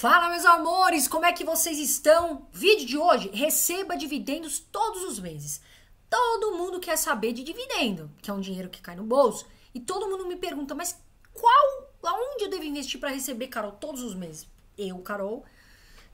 Fala, meus amores, como é que vocês estão? Vídeo de hoje, receba dividendos todos os meses. Todo mundo quer saber de dividendo, que é um dinheiro que cai no bolso, e todo mundo me pergunta, mas qual, aonde eu devo investir para receber, Carol, todos os meses? Eu, Carol,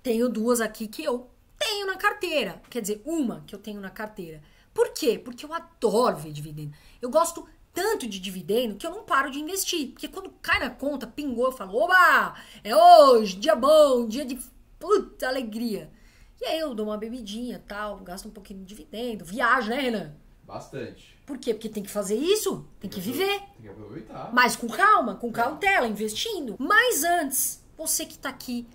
tenho duas aqui que eu tenho na carteira, quer dizer, uma que eu tenho na carteira. Por quê? Porque eu adoro ver dividendo. Eu gosto tanto de dividendo que eu não paro de investir. Porque quando cai na conta, pingou, eu falo, oba, é hoje, dia bom, dia de puta alegria. E aí eu dou uma bebidinha tal, gasto um pouquinho de dividendo, viajo, né, Renan? Bastante. Por quê? Porque tem que fazer isso, tem, tem que, que viver. Tem que aproveitar. Mas com calma, com é. cautela, investindo. Mas antes, você que tá aqui,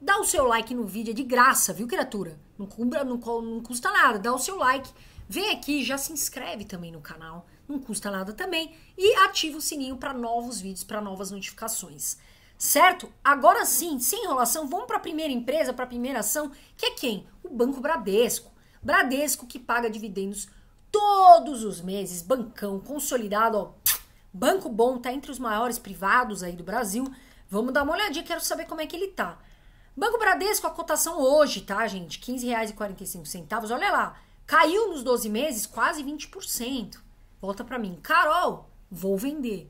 dá o seu like no vídeo, é de graça, viu, criatura? Não, não, não, não custa nada, dá o seu like. Vem aqui, já se inscreve também no canal não custa nada também. E ativa o sininho para novos vídeos, para novas notificações. Certo? Agora sim, sem enrolação, vamos para a primeira empresa, para a primeira ação, que é quem? O Banco Bradesco. Bradesco que paga dividendos todos os meses, bancão consolidado, ó. Banco bom, tá entre os maiores privados aí do Brasil. Vamos dar uma olhadinha, quero saber como é que ele tá. Banco Bradesco, a cotação hoje, tá, gente? R$15,45. Olha lá, caiu nos 12 meses quase 20% volta para mim. Carol, vou vender.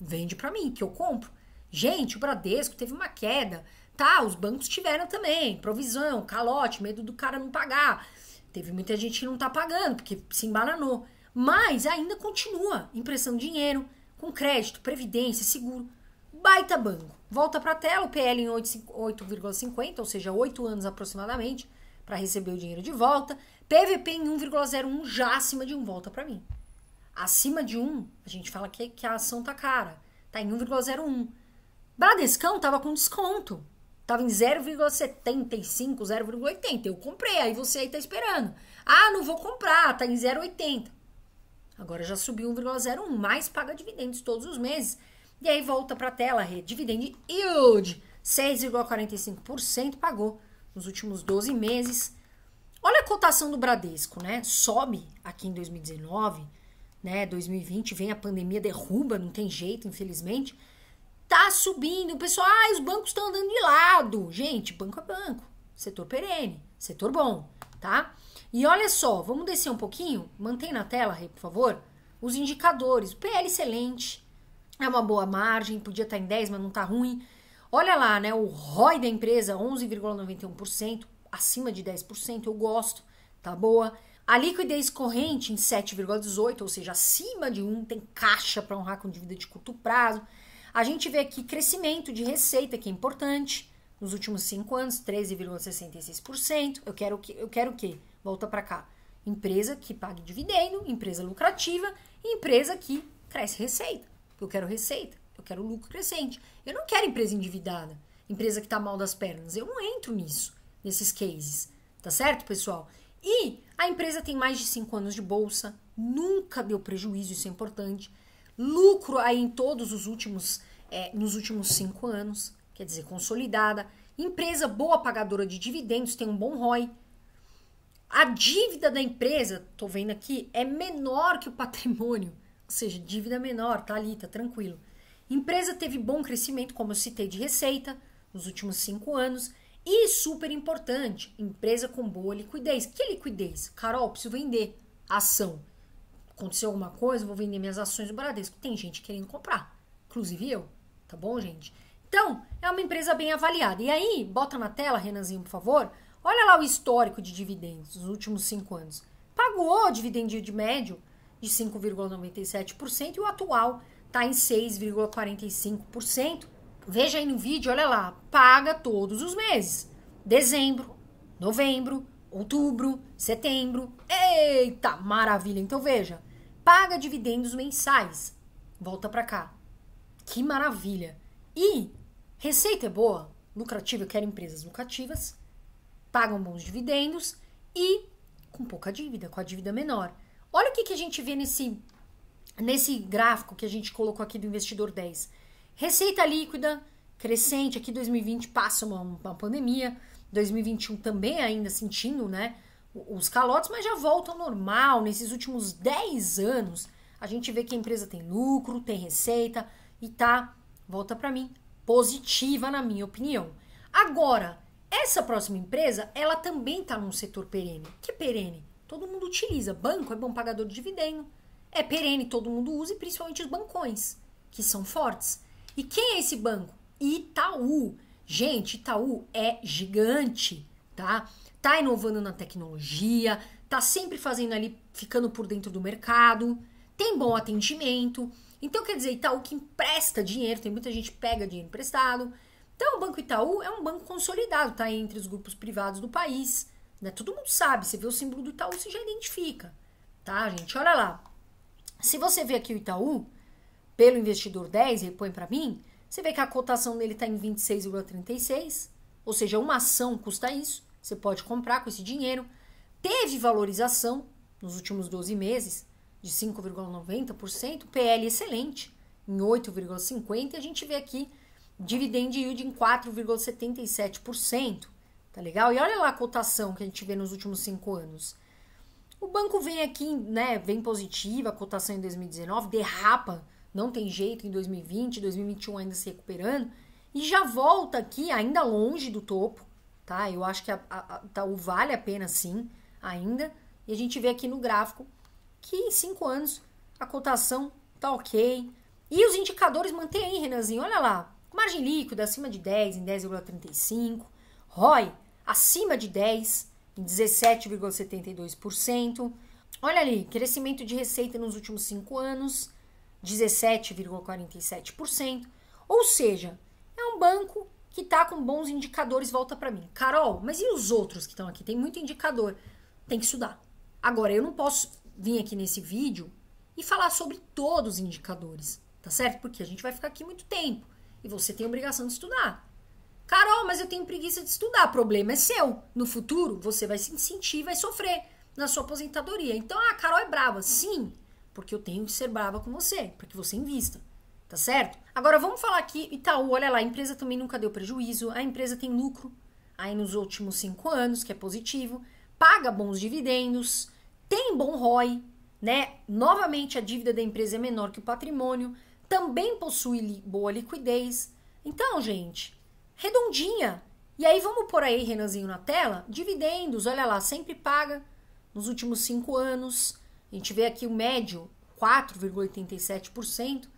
Vende para mim, que eu compro. Gente, o Bradesco teve uma queda. Tá, os bancos tiveram também. Provisão, calote, medo do cara não pagar. Teve muita gente que não tá pagando, porque se embananou. Mas ainda continua impressão de dinheiro, com crédito, previdência, seguro. Baita banco. Volta para a tela, o PL em 8,50, ou seja, 8 anos aproximadamente, para receber o dinheiro de volta. PVP em 1,01 já acima de um volta para mim. Acima de 1, a gente fala que, que a ação tá cara, tá em 1,01. Bradescão tava com desconto, tava em 0,75, 0,80. Eu comprei, aí você aí tá esperando. Ah, não vou comprar, tá em 0,80. Agora já subiu 1,01, mais paga dividendos todos os meses. E aí volta para a tela, dividend yield, 6,45% pagou nos últimos 12 meses. Olha a cotação do Bradesco, né? Sobe aqui em 2019 né? 2020 vem a pandemia, derruba, não tem jeito, infelizmente. Tá subindo, o pessoal, ah, os bancos estão andando de lado. Gente, banco é banco, setor perene, setor bom, tá? E olha só, vamos descer um pouquinho, mantém na tela, por favor, os indicadores. O PL excelente, é uma boa margem, podia estar tá em 10, mas não tá ruim. Olha lá, né, o ROI da empresa 11,91%, acima de 10%, eu gosto, tá boa. A liquidez corrente em 7,18, ou seja, acima de 1, tem caixa para honrar com dívida de curto prazo. A gente vê aqui crescimento de receita, que é importante, nos últimos 5 anos, 13,66%. Eu quero que eu quero o quê? Volta para cá. Empresa que pague dividendo, empresa lucrativa, empresa que cresce receita. Eu quero receita, eu quero lucro crescente. Eu não quero empresa endividada, empresa que está mal das pernas. Eu não entro nisso, nesses cases. Tá certo, pessoal? E a empresa tem mais de 5 anos de bolsa, nunca deu prejuízo, isso é importante. Lucro aí em todos os últimos, é, nos últimos 5 anos, quer dizer, consolidada. Empresa boa pagadora de dividendos, tem um bom ROI. A dívida da empresa, tô vendo aqui, é menor que o patrimônio, ou seja, dívida menor, tá ali, tá tranquilo. Empresa teve bom crescimento, como eu citei, de receita nos últimos cinco anos, e super importante, empresa com boa liquidez. Que liquidez? Carol, preciso vender ação. Aconteceu alguma coisa, vou vender minhas ações do Bradesco. Tem gente querendo comprar, inclusive eu, tá bom, gente? Então, é uma empresa bem avaliada. E aí, bota na tela, Renanzinho, por favor. Olha lá o histórico de dividendos nos últimos cinco anos. Pagou o dividendo de médio de 5,97% e o atual está em 6,45%. Veja aí no vídeo, olha lá, paga todos os meses. Dezembro, novembro, outubro, setembro. Eita, maravilha. Então veja, paga dividendos mensais. Volta para cá. Que maravilha. E receita é boa, lucrativa, eu quero empresas lucrativas, pagam bons dividendos e com pouca dívida, com a dívida menor. Olha o que, que a gente vê nesse, nesse gráfico que a gente colocou aqui do investidor 10. Receita líquida crescente, aqui 2020 passa uma, uma pandemia, 2021 também ainda sentindo, né? Os calotes, mas já volta ao normal. Nesses últimos 10 anos, a gente vê que a empresa tem lucro, tem receita e tá, volta para mim, positiva na minha opinião. Agora, essa próxima empresa, ela também tá num setor perene. Que é perene? Todo mundo utiliza. Banco é bom pagador de dividendo. É perene, todo mundo usa, e principalmente os bancões, que são fortes. E quem é esse banco? Itaú. Gente, Itaú é gigante, tá? Tá inovando na tecnologia, tá sempre fazendo ali, ficando por dentro do mercado, tem bom atendimento. Então, quer dizer, Itaú que empresta dinheiro, tem muita gente que pega dinheiro emprestado. Então, o Banco Itaú é um banco consolidado, tá entre os grupos privados do país. Né? Todo mundo sabe, você vê o símbolo do Itaú, você já identifica, tá, gente? Olha lá. Se você vê aqui o Itaú, pelo investidor 10, ele põe para mim, você vê que a cotação dele está em 26,36, ou seja, uma ação custa isso, você pode comprar com esse dinheiro. Teve valorização nos últimos 12 meses de 5,90%, PL excelente, em 8,50%, e a gente vê aqui dividend yield em 4,77%. Tá legal? E olha lá a cotação que a gente vê nos últimos cinco anos. O banco vem aqui, né, vem positiva, a cotação em 2019 derrapa não tem jeito em 2020, 2021 ainda se recuperando, e já volta aqui ainda longe do topo, tá? Eu acho que a, a, tá, o vale a pena sim, ainda. E a gente vê aqui no gráfico que em cinco anos a cotação tá ok. E os indicadores mantêm aí, Renanzinho, olha lá. Margem líquida acima de 10 em 10,35. ROI acima de 10 em 17,72%. Olha ali, crescimento de receita nos últimos cinco anos 17,47%. Ou seja, é um banco que está com bons indicadores, volta para mim. Carol, mas e os outros que estão aqui? Tem muito indicador. Tem que estudar. Agora, eu não posso vir aqui nesse vídeo e falar sobre todos os indicadores, tá certo? Porque a gente vai ficar aqui muito tempo e você tem obrigação de estudar. Carol, mas eu tenho preguiça de estudar. Problema é seu. No futuro, você vai se sentir, vai sofrer na sua aposentadoria. Então, ah, a Carol é brava. Sim, porque eu tenho que ser brava com você, para que você invista. Tá certo? Agora vamos falar aqui, Itaú, olha lá, a empresa também nunca deu prejuízo, a empresa tem lucro aí nos últimos cinco anos, que é positivo, paga bons dividendos, tem bom ROI, né? Novamente a dívida da empresa é menor que o patrimônio, também possui li boa liquidez. Então, gente, redondinha. E aí vamos por aí, Renanzinho, na tela, dividendos, olha lá, sempre paga nos últimos cinco anos, a gente vê aqui o médio 4,87%,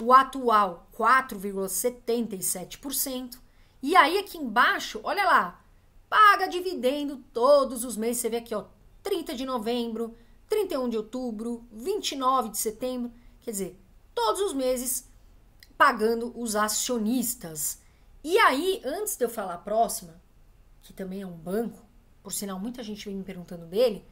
o atual 4,77%. E aí aqui embaixo, olha lá, paga dividendo todos os meses. Você vê aqui, ó, 30 de novembro, 31 de outubro, 29 de setembro, quer dizer, todos os meses pagando os acionistas. E aí, antes de eu falar a próxima, que também é um banco, por sinal, muita gente vem me perguntando dele,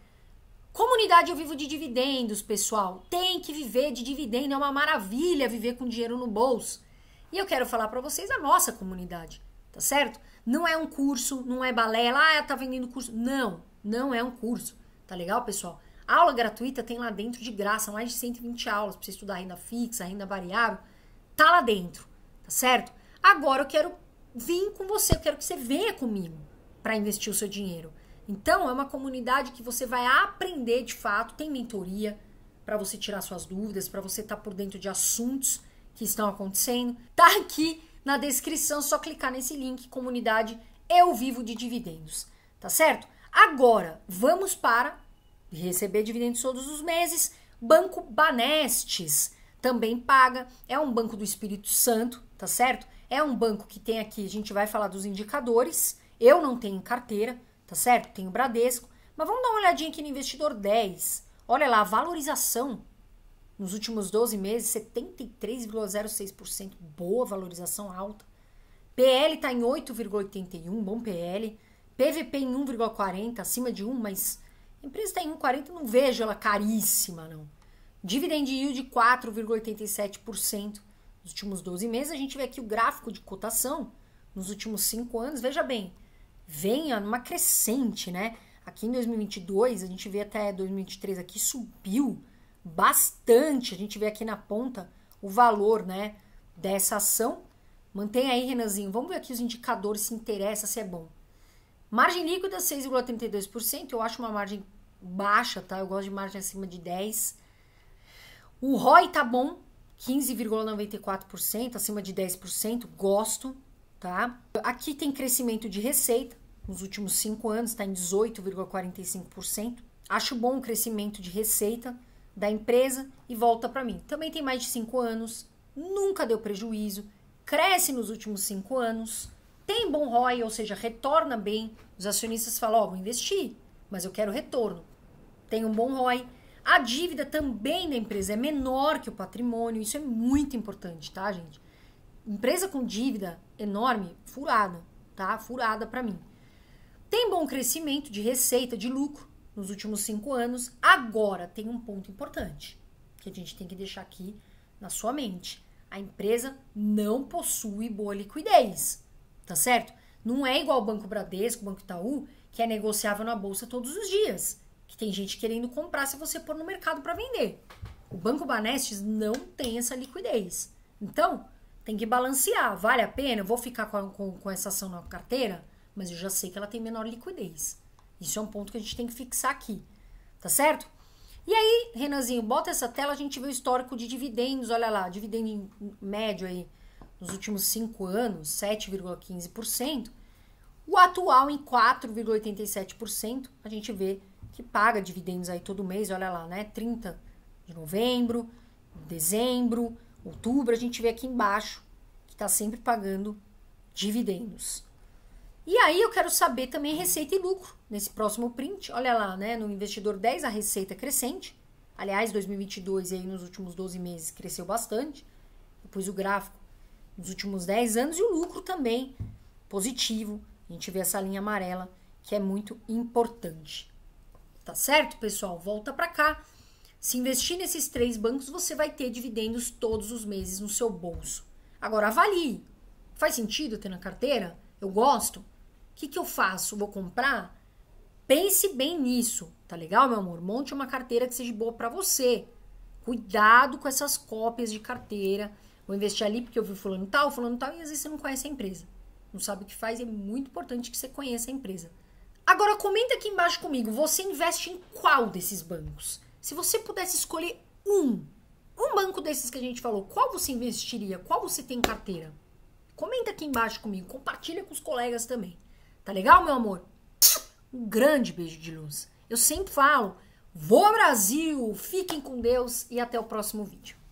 Comunidade eu vivo de dividendos, pessoal. Tem que viver de dividendo, é uma maravilha viver com dinheiro no bolso. E eu quero falar para vocês a nossa comunidade, tá certo? Não é um curso, não é balé ah, tá vendendo curso. Não, não é um curso, tá legal, pessoal? aula gratuita tem lá dentro de graça, mais de 120 aulas para você estudar renda fixa, renda variável. Tá lá dentro, tá certo? Agora eu quero vir com você, eu quero que você venha comigo para investir o seu dinheiro. Então, é uma comunidade que você vai aprender de fato, tem mentoria para você tirar suas dúvidas, para você estar tá por dentro de assuntos que estão acontecendo. Tá aqui na descrição, só clicar nesse link comunidade Eu Vivo de Dividendos, tá certo? Agora, vamos para receber dividendos todos os meses. Banco Banestes também paga, é um banco do Espírito Santo, tá certo? É um banco que tem aqui, a gente vai falar dos indicadores. Eu não tenho carteira, tá certo? Tem o Bradesco. Mas vamos dar uma olhadinha aqui no investidor 10. Olha lá, a valorização nos últimos 12 meses, 73,06%. Boa valorização alta. PL está em 8,81, bom PL. PVP em 1,40, acima de 1, mas a empresa está em 1,40, não vejo ela caríssima, não. Dividend yield 4,87% nos últimos 12 meses. A gente vê aqui o gráfico de cotação nos últimos 5 anos. Veja bem, venha numa crescente, né? Aqui em 2022, a gente vê até 2023 aqui subiu bastante. A gente vê aqui na ponta o valor, né, dessa ação. Mantém aí, Renanzinho. Vamos ver aqui os indicadores se interessa, se é bom. Margem líquida 6,32%, eu acho uma margem baixa, tá? Eu gosto de margem acima de 10. O ROI tá bom, 15,94%, acima de 10%, gosto tá? Aqui tem crescimento de receita, nos últimos cinco anos está em 18,45%. Acho bom o crescimento de receita da empresa e volta para mim. Também tem mais de cinco anos, nunca deu prejuízo, cresce nos últimos cinco anos, tem bom ROI, ou seja, retorna bem. Os acionistas falam: oh, vou investir, mas eu quero retorno. Tem um bom ROI. A dívida também da empresa é menor que o patrimônio, isso é muito importante, tá, gente? Empresa com dívida enorme, furada, tá? Furada para mim. Tem bom crescimento de receita, de lucro nos últimos cinco anos. Agora tem um ponto importante que a gente tem que deixar aqui na sua mente. A empresa não possui boa liquidez, tá certo? Não é igual o Banco Bradesco, o Banco Itaú, que é negociável na bolsa todos os dias, que tem gente querendo comprar se você pôr no mercado para vender. O Banco Banestes não tem essa liquidez. Então, tem que balancear. Vale a pena? Eu vou ficar com, com, com essa ação na carteira? Mas eu já sei que ela tem menor liquidez. Isso é um ponto que a gente tem que fixar aqui. Tá certo? E aí, Renanzinho, bota essa tela, a gente vê o histórico de dividendos, olha lá, dividendo médio aí nos últimos cinco anos, 7,15%. O atual em 4,87%, a gente vê que paga dividendos aí todo mês, olha lá, né? 30 de novembro, dezembro, outubro, a gente vê aqui embaixo que está sempre pagando dividendos. E aí eu quero saber também receita e lucro nesse próximo print. Olha lá, né, no investidor 10 a receita crescente. Aliás, 2022 e aí nos últimos 12 meses cresceu bastante. depois o gráfico nos últimos 10 anos e o lucro também positivo. A gente vê essa linha amarela que é muito importante. Tá certo, pessoal? Volta para cá. Se investir nesses três bancos, você vai ter dividendos todos os meses no seu bolso. Agora avalie. Faz sentido ter na carteira? Eu gosto? O que, que eu faço? Vou comprar? Pense bem nisso, tá legal, meu amor? Monte uma carteira que seja boa para você. Cuidado com essas cópias de carteira. Vou investir ali porque eu vi fulano tal, fulano tal, e às vezes você não conhece a empresa. Não sabe o que faz, é muito importante que você conheça a empresa. Agora comenta aqui embaixo comigo, você investe em qual desses bancos? Se você pudesse escolher um, um banco desses que a gente falou, qual você investiria? Qual você tem carteira? Comenta aqui embaixo comigo, compartilha com os colegas também. Tá legal, meu amor? Um grande beijo de luz. Eu sempre falo, vou Brasil, fiquem com Deus e até o próximo vídeo.